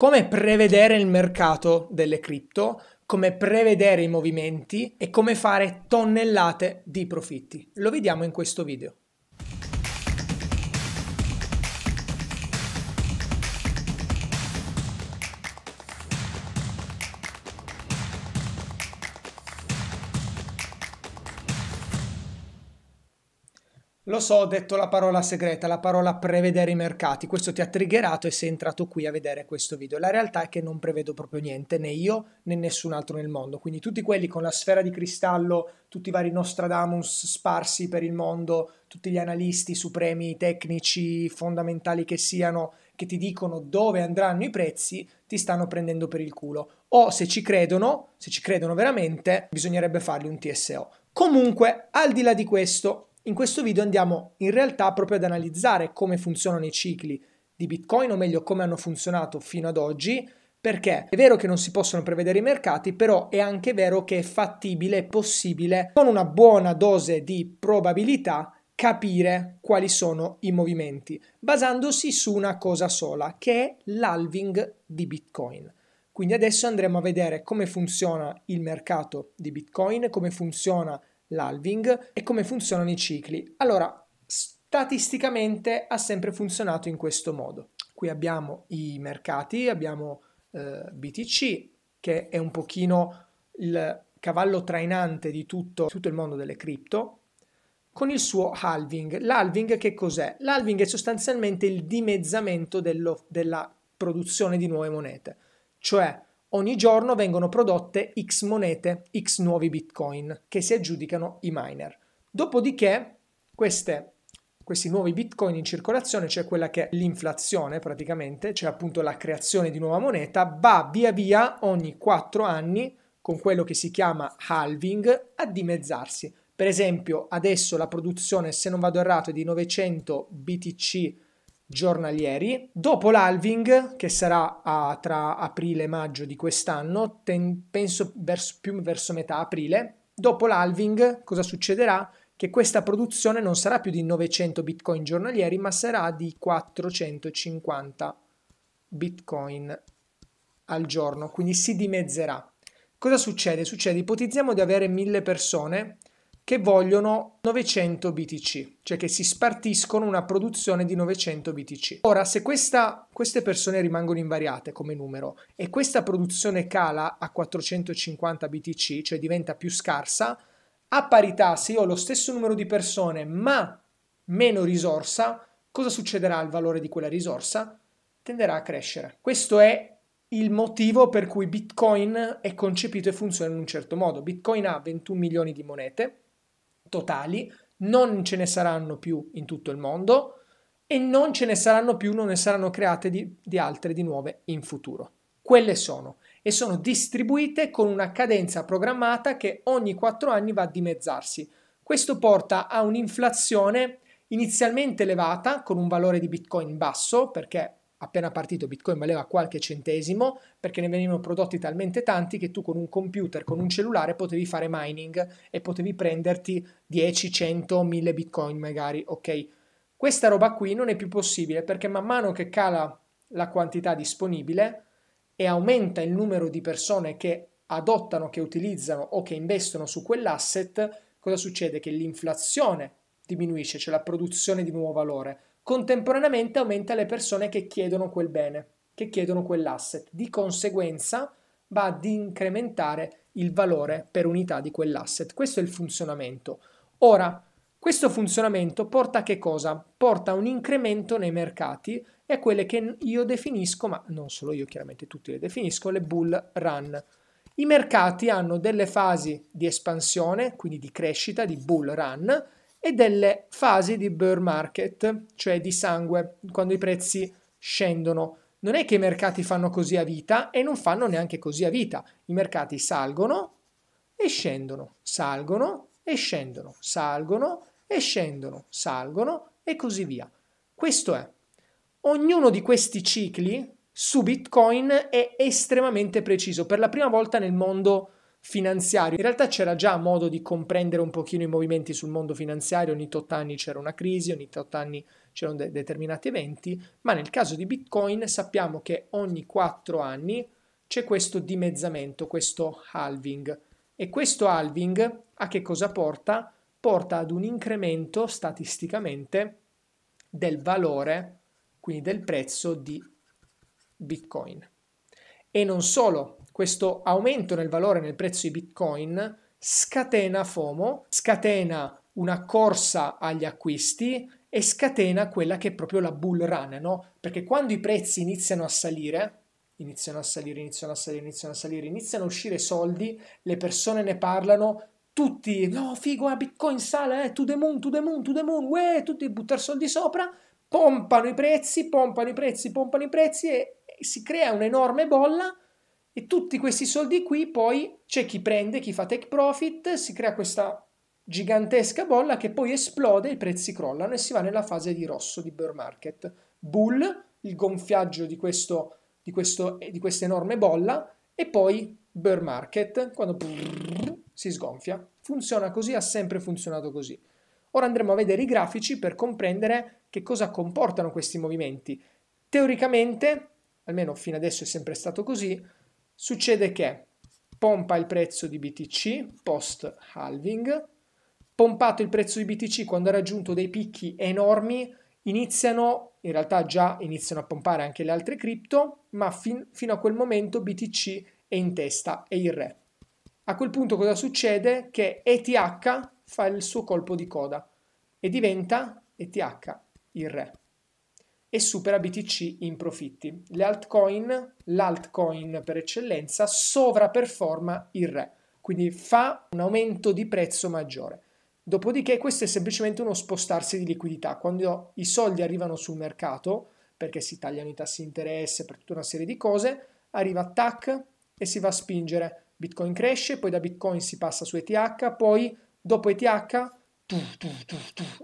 come prevedere il mercato delle cripto, come prevedere i movimenti e come fare tonnellate di profitti. Lo vediamo in questo video. Lo so, ho detto la parola segreta, la parola prevedere i mercati, questo ti ha triggerato e sei entrato qui a vedere questo video. La realtà è che non prevedo proprio niente, né io né nessun altro nel mondo, quindi tutti quelli con la sfera di cristallo, tutti i vari Nostradamus sparsi per il mondo, tutti gli analisti supremi, tecnici, fondamentali che siano, che ti dicono dove andranno i prezzi, ti stanno prendendo per il culo. O se ci credono, se ci credono veramente, bisognerebbe fargli un TSO. Comunque, al di là di questo, in questo video andiamo in realtà proprio ad analizzare come funzionano i cicli di Bitcoin, o meglio come hanno funzionato fino ad oggi, perché è vero che non si possono prevedere i mercati, però è anche vero che è fattibile, è possibile, con una buona dose di probabilità, capire quali sono i movimenti, basandosi su una cosa sola, che è l'halving di Bitcoin. Quindi adesso andremo a vedere come funziona il mercato di Bitcoin, come funziona l'halving e come funzionano i cicli. Allora, statisticamente ha sempre funzionato in questo modo. Qui abbiamo i mercati, abbiamo eh, BTC che è un pochino il cavallo trainante di tutto, tutto il mondo delle cripto, con il suo halving. L'halving che cos'è? L'halving è sostanzialmente il dimezzamento dello, della produzione di nuove monete, cioè Ogni giorno vengono prodotte x monete, x nuovi bitcoin che si aggiudicano i miner. Dopodiché queste questi nuovi bitcoin in circolazione, c'è cioè quella che è l'inflazione praticamente, cioè appunto la creazione di nuova moneta, va via via ogni 4 anni con quello che si chiama halving a dimezzarsi. Per esempio adesso la produzione, se non vado errato, è di 900 BTC giornalieri. Dopo l'alving, che sarà a, tra aprile e maggio di quest'anno, ten, penso verso, più verso metà aprile, dopo l'alving cosa succederà? Che questa produzione non sarà più di 900 bitcoin giornalieri, ma sarà di 450 bitcoin al giorno, quindi si dimezzerà. Cosa succede? Succede, ipotizziamo di avere 1000 persone che vogliono 900 BTC, cioè che si spartiscono una produzione di 900 BTC. Ora, se questa, queste persone rimangono invariate come numero e questa produzione cala a 450 BTC, cioè diventa più scarsa, a parità, se io ho lo stesso numero di persone ma meno risorsa, cosa succederà al valore di quella risorsa? Tenderà a crescere. Questo è il motivo per cui Bitcoin è concepito e funziona in un certo modo. Bitcoin ha 21 milioni di monete, totali, non ce ne saranno più in tutto il mondo e non ce ne saranno più, non ne saranno create di, di altre di nuove in futuro. Quelle sono e sono distribuite con una cadenza programmata che ogni quattro anni va a dimezzarsi. Questo porta a un'inflazione inizialmente elevata con un valore di Bitcoin basso perché appena partito Bitcoin valeva qualche centesimo perché ne venivano prodotti talmente tanti che tu con un computer, con un cellulare potevi fare mining e potevi prenderti 10, 100, 1000 Bitcoin magari, ok? Questa roba qui non è più possibile perché man mano che cala la quantità disponibile e aumenta il numero di persone che adottano, che utilizzano o che investono su quell'asset, cosa succede? Che l'inflazione diminuisce, cioè la produzione di nuovo valore contemporaneamente aumenta le persone che chiedono quel bene, che chiedono quell'asset. Di conseguenza va ad incrementare il valore per unità di quell'asset. Questo è il funzionamento. Ora, questo funzionamento porta a che cosa? Porta a un incremento nei mercati e a quelle che io definisco, ma non solo io chiaramente tutti le definisco, le bull run. I mercati hanno delle fasi di espansione, quindi di crescita, di bull run, e delle fasi di bear market, cioè di sangue, quando i prezzi scendono. Non è che i mercati fanno così a vita e non fanno neanche così a vita. I mercati salgono e scendono, salgono e scendono, salgono e scendono, salgono e così via. Questo è. Ognuno di questi cicli su Bitcoin è estremamente preciso. Per la prima volta nel mondo finanziario. In realtà c'era già modo di comprendere un pochino i movimenti sul mondo finanziario, ogni tot anni c'era una crisi, ogni tot anni c'erano de- determinati eventi, ma nel caso di Bitcoin sappiamo che ogni quattro anni c'è questo dimezzamento, questo halving. E questo halving a che cosa porta? Porta ad un incremento statisticamente del valore, quindi del prezzo di Bitcoin. E non solo, questo aumento nel valore nel prezzo di Bitcoin scatena FOMO, scatena una corsa agli acquisti e scatena quella che è proprio la bull run, no? Perché quando i prezzi iniziano a salire, iniziano a salire, iniziano a salire, iniziano a salire, iniziano a uscire soldi, le persone ne parlano, tutti, no figo, eh, Bitcoin sale, eh, to the moon, to the moon, to the moon, uè, tutti a buttare soldi sopra, pompano i prezzi, pompano i prezzi, pompano i prezzi e si crea un'enorme bolla e tutti questi soldi qui poi c'è chi prende, chi fa take profit, si crea questa gigantesca bolla che poi esplode, i prezzi crollano e si va nella fase di rosso di bear market. Bull, il gonfiaggio di, questo, di, questo, eh, di questa enorme bolla e poi bear market, quando brrr, si sgonfia. Funziona così, ha sempre funzionato così. Ora andremo a vedere i grafici per comprendere che cosa comportano questi movimenti. Teoricamente, almeno fino adesso è sempre stato così, succede che pompa il prezzo di BTC post halving, pompato il prezzo di BTC quando ha raggiunto dei picchi enormi, iniziano, in realtà già iniziano a pompare anche le altre cripto, ma fin, fino a quel momento BTC è in testa, è il re. A quel punto cosa succede? Che ETH fa il suo colpo di coda e diventa ETH il re e supera BTC in profitti. Le altcoin, l'altcoin per eccellenza, sovraperforma il re, quindi fa un aumento di prezzo maggiore. Dopodiché questo è semplicemente uno spostarsi di liquidità. Quando i soldi arrivano sul mercato, perché si tagliano i tassi di interesse per tutta una serie di cose, arriva TAC e si va a spingere. Bitcoin cresce, poi da Bitcoin si passa su ETH, poi dopo ETH tu, tu, tu,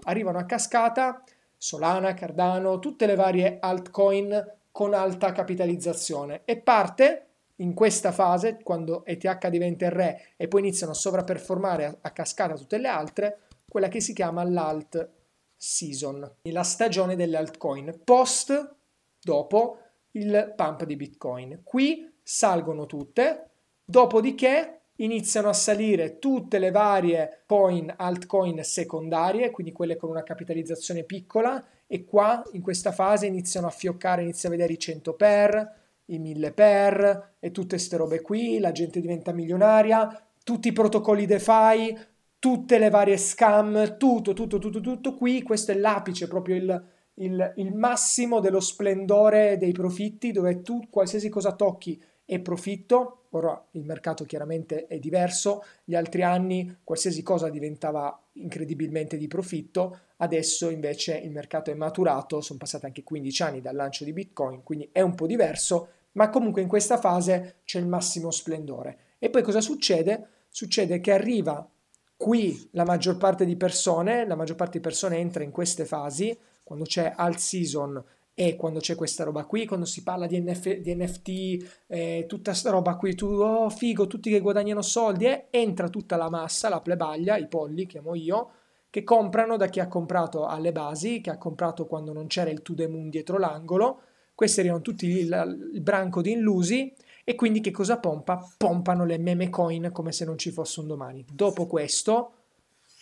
arrivano a cascata Solana, Cardano, tutte le varie altcoin con alta capitalizzazione e parte in questa fase, quando ETH diventa il re e poi iniziano a sovraperformare a, a cascata tutte le altre, quella che si chiama l'alt season, la stagione delle altcoin, post dopo il pump di Bitcoin. Qui salgono tutte, dopodiché iniziano a salire tutte le varie coin, altcoin secondarie, quindi quelle con una capitalizzazione piccola e qua in questa fase iniziano a fioccare, inizia a vedere i 100 per, i 1000 per e tutte queste robe qui, la gente diventa milionaria, tutti i protocolli DeFi, tutte le varie scam, tutto, tutto, tutto, tutto qui, questo è l'apice, proprio il, il, il massimo dello splendore dei profitti, dove tu qualsiasi cosa tocchi è profitto, Ora il mercato chiaramente è diverso, gli altri anni qualsiasi cosa diventava incredibilmente di profitto, adesso invece il mercato è maturato, sono passati anche 15 anni dal lancio di Bitcoin, quindi è un po' diverso, ma comunque in questa fase c'è il massimo splendore. E poi cosa succede? Succede che arriva qui la maggior parte di persone, la maggior parte di persone entra in queste fasi, quando c'è alt season e quando c'è questa roba qui, quando si parla di, NF, di NFT, eh, tutta questa roba qui, tu, oh figo, tutti che guadagnano soldi, eh, entra tutta la massa, la plebaglia, i polli, chiamo io, che comprano da chi ha comprato alle basi, che ha comprato quando non c'era il To The Moon dietro l'angolo, questi erano tutti il, il branco di illusi, e quindi che cosa pompa? Pompano le meme coin come se non ci fosse un domani. Dopo questo,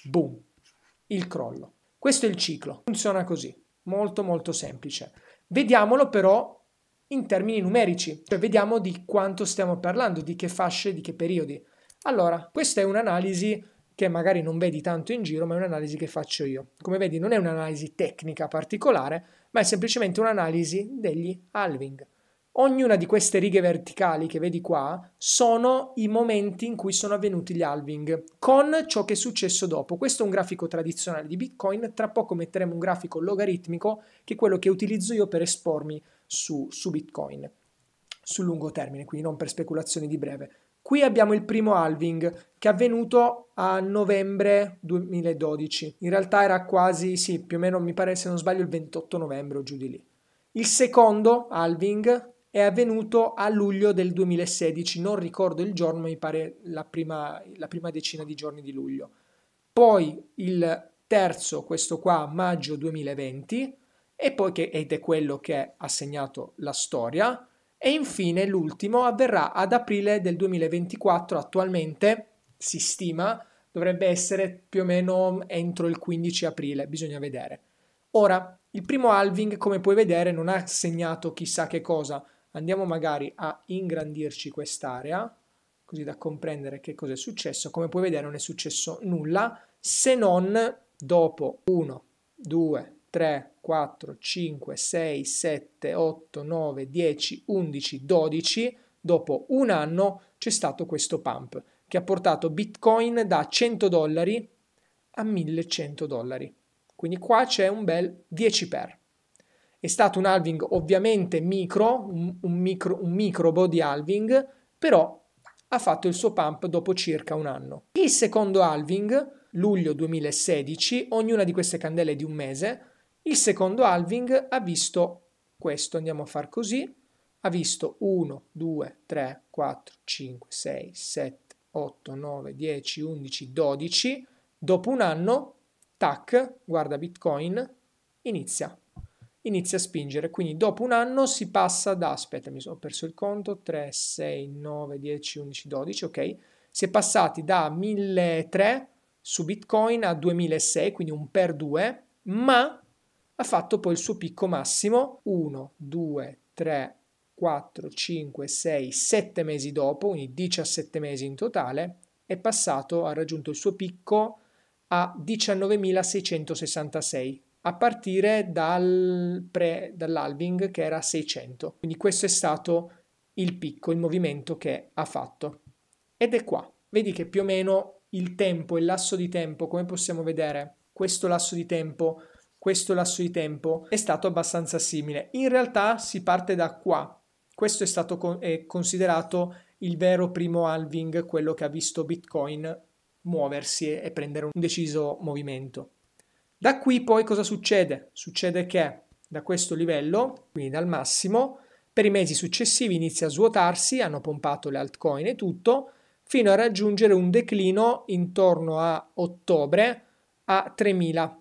boom, il crollo. Questo è il ciclo. Funziona così molto molto semplice. Vediamolo però in termini numerici, cioè vediamo di quanto stiamo parlando, di che fasce, di che periodi. Allora, questa è un'analisi che magari non vedi tanto in giro, ma è un'analisi che faccio io. Come vedi non è un'analisi tecnica particolare, ma è semplicemente un'analisi degli halving. Ognuna di queste righe verticali che vedi qua sono i momenti in cui sono avvenuti gli halving con ciò che è successo dopo. Questo è un grafico tradizionale di Bitcoin, tra poco metteremo un grafico logaritmico che è quello che utilizzo io per espormi su, su Bitcoin sul lungo termine, quindi non per speculazioni di breve. Qui abbiamo il primo halving che è avvenuto a novembre 2012. In realtà era quasi, sì, più o meno mi pare se non sbaglio il 28 novembre o giù di lì. Il secondo halving è avvenuto a luglio del 2016, non ricordo il giorno, mi pare la prima, la prima decina di giorni di luglio. Poi il terzo, questo qua, maggio 2020, e poi che, ed è quello che ha segnato la storia, e infine l'ultimo avverrà ad aprile del 2024, attualmente si stima dovrebbe essere più o meno entro il 15 aprile, bisogna vedere. Ora, il primo halving, come puoi vedere, non ha segnato chissà che cosa, andiamo magari a ingrandirci quest'area, così da comprendere che cosa è successo. Come puoi vedere non è successo nulla, se non dopo 1, 2, 3, 4, 5, 6, 7, 8, 9, 10, 11, 12, dopo un anno c'è stato questo pump che ha portato Bitcoin da 100 dollari a 1100 dollari. Quindi qua c'è un bel 10 per. È stato un halving ovviamente micro, un, micro, un microbo di halving, però ha fatto il suo pump dopo circa un anno. Il secondo halving, luglio 2016, ognuna di queste candele è di un mese, il secondo halving ha visto questo, andiamo a far così, ha visto 1, 2, 3, 4, 5, 6, 7, 8, 9, 10, 11, 12, dopo un anno, tac, guarda Bitcoin, inizia inizia a spingere. Quindi dopo un anno si passa da, aspetta mi sono perso il conto, 3, 6, 9, 10, 11, 12, ok? Si è passati da 1003 su Bitcoin a 2006, quindi un per 2, ma ha fatto poi il suo picco massimo 1, 2, 3, 4, 5, 6, 7 mesi dopo, quindi 17 mesi in totale, è passato, ha raggiunto il suo picco a 19.666, a partire dal pre, dall'alving che era 600. Quindi questo è stato il picco, il movimento che ha fatto. Ed è qua. Vedi che più o meno il tempo, il lasso di tempo, come possiamo vedere, questo lasso di tempo, questo lasso di tempo è stato abbastanza simile. In realtà si parte da qua. Questo è stato con- è considerato il vero primo alving, quello che ha visto Bitcoin muoversi e, e prendere un deciso movimento. Da qui poi cosa succede? Succede che da questo livello, quindi dal massimo, per i mesi successivi inizia a svuotarsi, hanno pompato le altcoin e tutto, fino a raggiungere un declino intorno a ottobre a 3.000.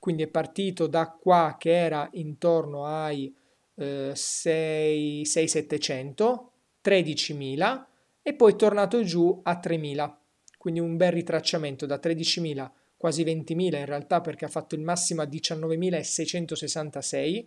Quindi è partito da qua che era intorno ai eh, 6.700, 13.000 e poi tornato giù a 3.000. Quindi un bel ritracciamento da 13.000 quasi 20.000 in realtà perché ha fatto il massimo a 19.666,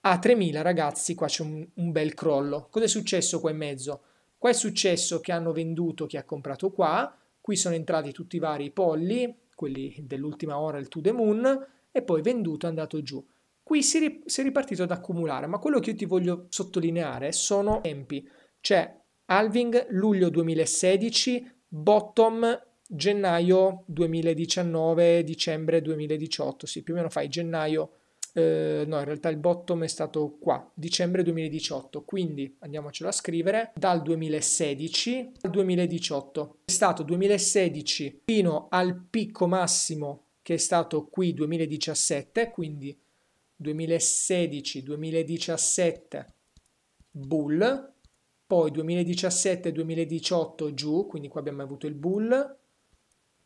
a 3.000 ragazzi qua c'è un, un bel crollo. Cos'è successo qua in mezzo? Qua è successo che hanno venduto chi ha comprato qua, qui sono entrati tutti i vari polli, quelli dell'ultima ora, il to the moon, e poi venduto è andato giù. Qui si, ri- si, è ripartito ad accumulare, ma quello che io ti voglio sottolineare sono tempi, C'è Alving luglio 2016, bottom gennaio 2019, dicembre 2018, sì, più o meno fai gennaio, eh, no, in realtà il bottom è stato qua, dicembre 2018, quindi andiamocelo a scrivere, dal 2016 al 2018. È stato 2016 fino al picco massimo che è stato qui 2017, quindi 2016-2017 bull, poi 2017-2018 giù, quindi qua abbiamo avuto il bull,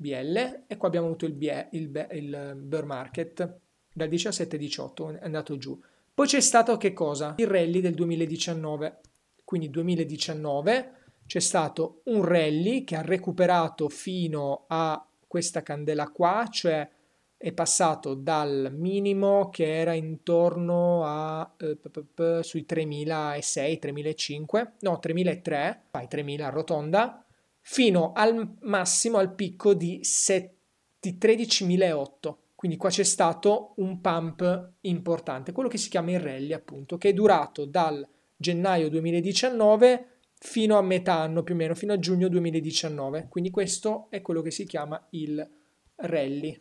BL e qua abbiamo avuto il, BE, il, il bear market dal 17-18 è andato giù. Poi c'è stato che cosa? Il rally del 2019. Quindi 2019 c'è stato un rally che ha recuperato fino a questa candela qua, cioè è passato dal minimo che era intorno a eh, p, p, p, sui 3006, 3005, no 3003, fai 3000 rotonda, fino al massimo, al picco di, set- di 13.008. Quindi qua c'è stato un pump importante, quello che si chiama il rally appunto, che è durato dal gennaio 2019 fino a metà anno più o meno, fino a giugno 2019. Quindi questo è quello che si chiama il rally,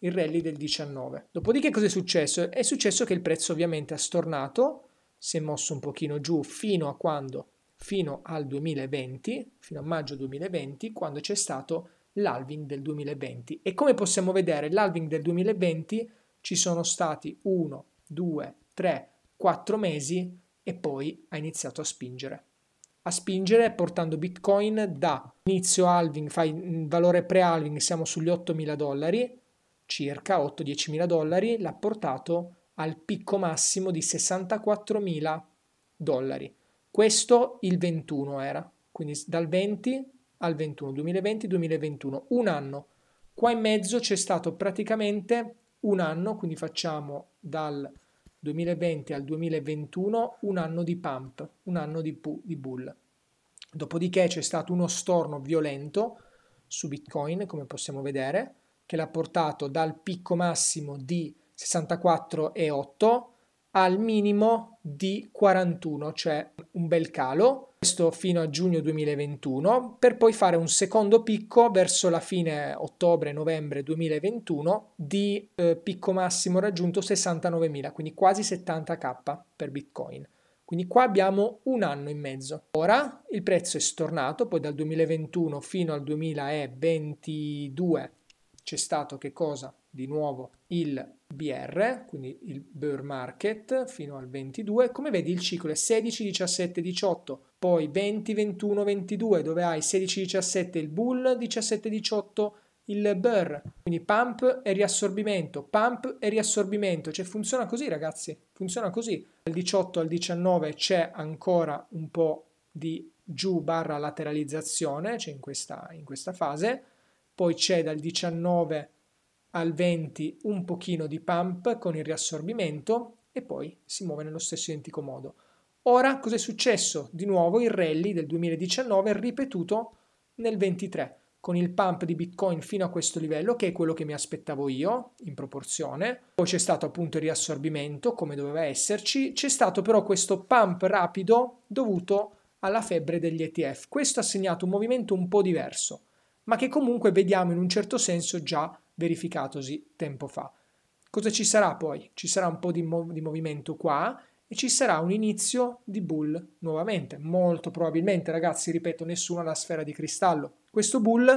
il rally del 19. Dopodiché cosa è successo? È successo che il prezzo ovviamente ha stornato, si è mosso un pochino giù fino a quando fino al 2020, fino a maggio 2020, quando c'è stato l'alving del 2020. E come possiamo vedere, l'alving del 2020 ci sono stati 1, 2, 3, 4 mesi e poi ha iniziato a spingere. A spingere portando Bitcoin da inizio alving, fai valore pre-alving, siamo sugli 8.000 dollari, circa 8-10 mila dollari, l'ha portato al picco massimo di 64 mila dollari. Questo il 21 era, quindi dal 20 al 21, 2020-2021, un anno. Qua in mezzo c'è stato praticamente un anno, quindi facciamo dal 2020 al 2021 un anno di pump, un anno di, pu- di bull. Dopodiché c'è stato uno storno violento su Bitcoin, come possiamo vedere, che l'ha portato dal picco massimo di 64,8 al minimo di 41, cioè un bel calo, questo fino a giugno 2021, per poi fare un secondo picco verso la fine ottobre-novembre 2021 di eh, picco massimo raggiunto 69.000, quindi quasi 70k per Bitcoin. Quindi qua abbiamo un anno e mezzo. Ora il prezzo è stornato, poi dal 2021 fino al 2022 c'è stato che cosa? Di nuovo il BR, quindi il Bear Market fino al 22, come vedi il ciclo è 16, 17, 18, poi 20, 21, 22 dove hai 16, 17 il Bull, 17, 18 il Bear, quindi pump e riassorbimento, pump e riassorbimento, cioè funziona così ragazzi, funziona così, dal 18 al 19 c'è ancora un po' di giù barra lateralizzazione, cioè in questa, in questa fase, poi c'è dal 19 al al 20 un pochino di pump con il riassorbimento e poi si muove nello stesso identico modo. Ora cos'è successo? Di nuovo il rally del 2019 ripetuto nel 23 con il pump di Bitcoin fino a questo livello che è quello che mi aspettavo io in proporzione. Poi c'è stato appunto il riassorbimento come doveva esserci, c'è stato però questo pump rapido dovuto alla febbre degli ETF. Questo ha segnato un movimento un po' diverso, ma che comunque vediamo in un certo senso già verificatosi tempo fa. Cosa ci sarà poi? Ci sarà un po' di, mov- di movimento qua e ci sarà un inizio di bull nuovamente. Molto probabilmente, ragazzi, ripeto, nessuno ha la sfera di cristallo. Questo bull,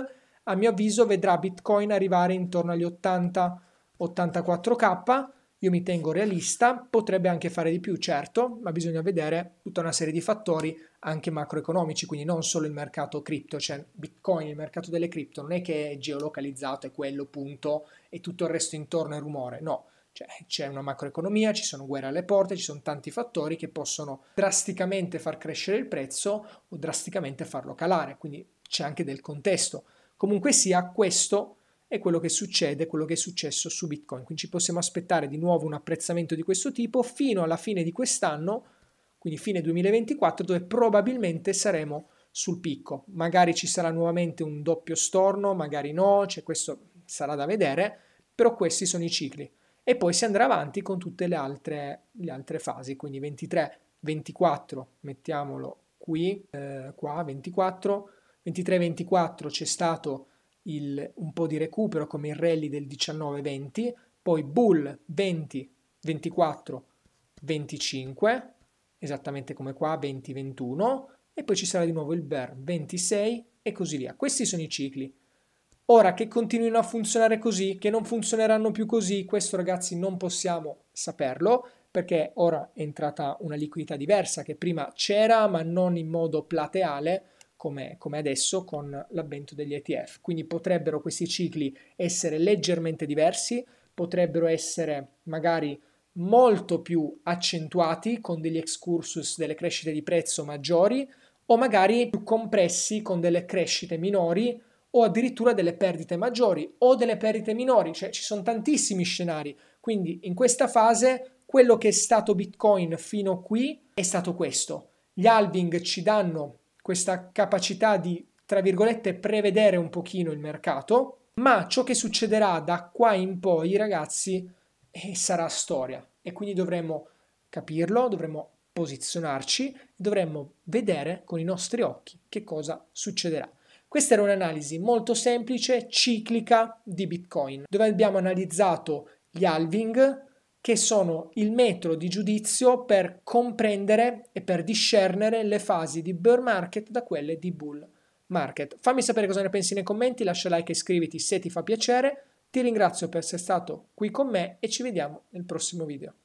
a mio avviso, vedrà Bitcoin arrivare intorno agli 80-84k io mi tengo realista, potrebbe anche fare di più, certo, ma bisogna vedere tutta una serie di fattori anche macroeconomici, quindi non solo il mercato cripto, cioè Bitcoin, il mercato delle cripto non è che è geolocalizzato, è quello punto e tutto il resto intorno è rumore, no. Cioè, c'è una macroeconomia, ci sono guerre alle porte, ci sono tanti fattori che possono drasticamente far crescere il prezzo o drasticamente farlo calare, quindi c'è anche del contesto. Comunque sia, questo è quello che succede, quello che è successo su Bitcoin. Quindi ci possiamo aspettare di nuovo un apprezzamento di questo tipo fino alla fine di quest'anno, quindi fine 2024, dove probabilmente saremo sul picco. Magari ci sarà nuovamente un doppio storno, magari no, cioè questo sarà da vedere, però questi sono i cicli. E poi si andrà avanti con tutte le altre, le altre fasi, quindi 23, 24, mettiamolo qui, eh, qua, 24, 23, 24 c'è stato il, un po' di recupero come il rally del 19-20, poi Bull 20, 24, 25, esattamente come qua 20, 21 e poi ci sarà di nuovo il Bear 26 e così via. Questi sono i cicli. Ora che continuino a funzionare così, che non funzioneranno più così, questo ragazzi non possiamo saperlo perché ora è entrata una liquidità diversa che prima c'era ma non in modo plateale come, come, adesso con l'avvento degli ETF. Quindi potrebbero questi cicli essere leggermente diversi, potrebbero essere magari molto più accentuati con degli excursus, delle crescite di prezzo maggiori o magari più compressi con delle crescite minori o addirittura delle perdite maggiori o delle perdite minori, cioè ci sono tantissimi scenari. Quindi in questa fase quello che è stato Bitcoin fino a qui è stato questo. Gli halving ci danno questa capacità di, tra virgolette, prevedere un pochino il mercato, ma ciò che succederà da qua in poi, ragazzi, eh, sarà storia e quindi dovremo capirlo, dovremo posizionarci, dovremmo vedere con i nostri occhi che cosa succederà. Questa era un'analisi molto semplice, ciclica di Bitcoin, dove abbiamo analizzato gli halving, che sono il metro di giudizio per comprendere e per discernere le fasi di bear market da quelle di bull market. Fammi sapere cosa ne pensi nei commenti, lascia like e iscriviti se ti fa piacere. Ti ringrazio per essere stato qui con me e ci vediamo nel prossimo video.